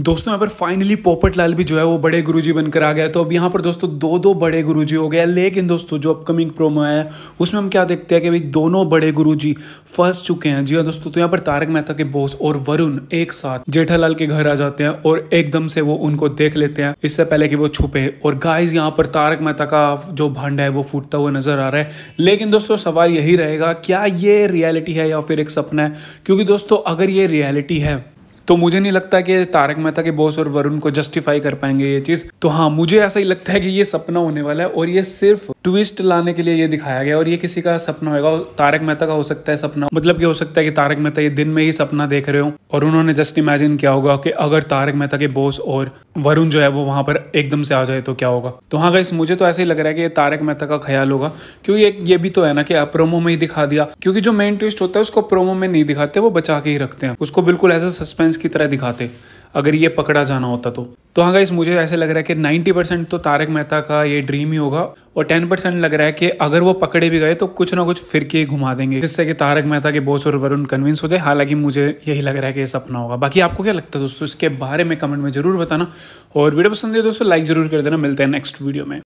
दोस्तों यहाँ पर फाइनली पोपट लाल भी जो है वो बड़े गुरुजी बनकर आ गया तो अब यहाँ पर दोस्तों दो दो बड़े गुरुजी हो गए लेकिन दोस्तों जो अपकमिंग प्रोमो है उसमें हम क्या देखते हैं कि भाई दोनों बड़े गुरुजी फंस चुके हैं जी हाँ दोस्तों तो यहाँ पर तारक मेहता के बॉस और वरुण एक साथ जेठालाल के घर आ जाते हैं और एकदम से वो उनको देख लेते हैं इससे पहले कि वो छुपे और गाइज यहाँ पर तारक मेहता का जो भंड है वो फूटता हुआ नजर आ रहा है लेकिन दोस्तों सवाल यही रहेगा क्या ये रियलिटी है या फिर एक सपना है क्योंकि दोस्तों अगर ये रियलिटी है तो मुझे नहीं लगता कि तारक मेहता के बॉस और वरुण को जस्टिफाई कर पाएंगे ये चीज़ तो हाँ मुझे ऐसा ही लगता है कि ये सपना होने वाला है और ये सिर्फ ट्विस्ट लाने के लिए ये दिखाया गया और ये किसी का सपना होगा तारक मेहता का हो सकता है सपना मतलब कि हो सकता है कि तारक मेहता ये दिन में ही सपना देख रहे हो और उन्होंने जस्ट इमेजिन किया होगा कि अगर तारक मेहता के बॉस और वरुण जो है वो वहाँ पर एकदम से आ जाए तो क्या होगा तो हाँ गाइस मुझे तो ऐसे ही लग रहा है कि ये तारक मेहता का ख्याल होगा क्योंकि एक ये भी तो है ना कि प्रोमो में ही दिखा दिया क्योंकि जो मेन ट्विस्ट होता है उसको प्रोमो में नहीं दिखाते वो बचा के ही रखते हैं उसको बिल्कुल ऐसे सस्पेंस की तरह दिखाते अगर ये पकड़ा जाना होता तो तो हाँ गाइस मुझे ऐसे लग रहा है कि 90 परसेंट तो तारक मेहता का ये ड्रीम ही होगा और 10 परसेंट लग रहा है कि अगर वो पकड़े भी गए तो कुछ ना कुछ फिर के घुमा देंगे जिससे कि तारक मेहता के बॉस और वरुण कन्विंस हो जाए हालांकि मुझे यही लग रहा है कि ये सपना होगा बाकी आपको क्या लगता है दोस्तों इसके बारे में कमेंट में जरूर बताना और वीडियो पसंद है तो दोस्तों लाइक जरूर कर देना मिलते हैं नेक्स्ट वीडियो में